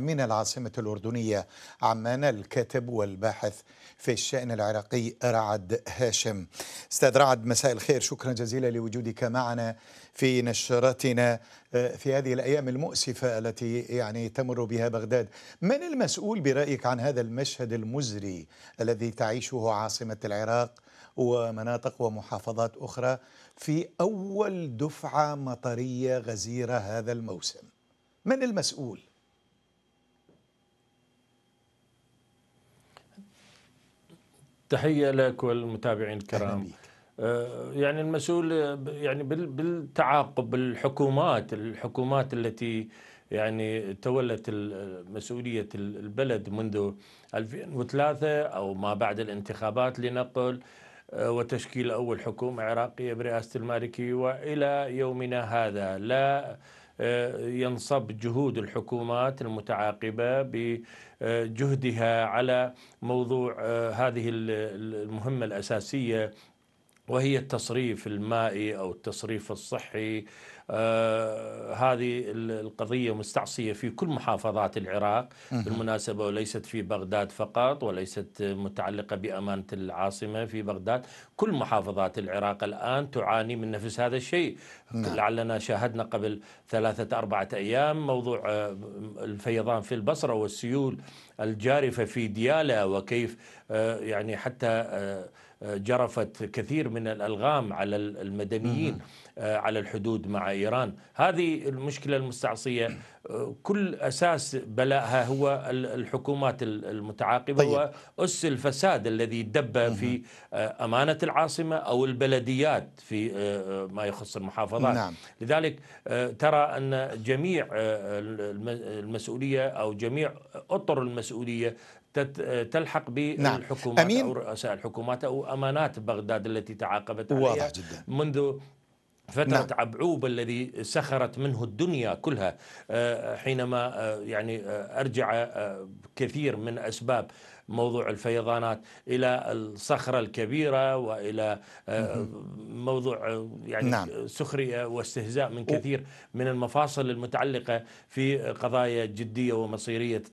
من العاصمة الأردنية عمان الكاتب والباحث في الشأن العراقي رعد هاشم استاذ رعد مساء الخير شكرا جزيلا لوجودك معنا في نشرتنا آه، في هذه الأيام المؤسفة التي يعني تمر بها بغداد من المسؤول برأيك عن هذا المشهد المزري الذي تعيشه عاصمة العراق ومناطق ومحافظات أخرى في أول دفعة مطرية غزيرة هذا الموسم من المسؤول؟ تحيه لك والمتابعين الكرام آه، يعني المسؤول يعني بالتعاقب الحكومات الحكومات التي يعني تولت مسؤولية البلد منذ 2003 أو ما بعد الانتخابات لنقل آه، وتشكيل أول حكومة عراقية برئاسة المالكي وإلى يومنا هذا لا ينصب جهود الحكومات المتعاقبه بجهدها على موضوع آه، هذه المهمه الاساسيه وهي التصريف المائي او التصريف الصحي آه هذه القضيه مستعصيه في كل محافظات العراق بالمناسبه وليست في بغداد فقط وليست متعلقه بامانه العاصمه في بغداد، كل محافظات العراق الان تعاني من نفس هذا الشيء، نعم. لعلنا شاهدنا قبل ثلاثه اربعه ايام موضوع آه، الفيضان في البصره والسيول الجارفه في دياله وكيف آه، يعني حتى آه، جرفت كثير من الالغام على المدنيين آه، على الحدود مع ايران، هذه المشكله المستعصيه آه، كل اساس بلائها هو الحكومات المتعاقبه طيب. واس الفساد الذي دب في آه، امانه العاصمه او البلديات في ما يخص المحافظات. نعم. لذلك ترى ان جميع المسؤوليه او جميع اطر المسؤوليه تلحق نعم. بالحكومات نعم. أمين. أو رؤساء الحكومات أو أمانات بغداد التي تعاقبت عليها واضح جدا منذ فترة نعم. عبعوب الذي سخرت منه الدنيا كلها آه، آه، حينما آه، يعني أرجع كثير من أسباب موضوع الفيضانات الى الصخره الكبيره والى موضوع يعني نعم. سخريه واستهزاء من كثير من المفاصل المتعلقه في قضايا جديه ومصيريه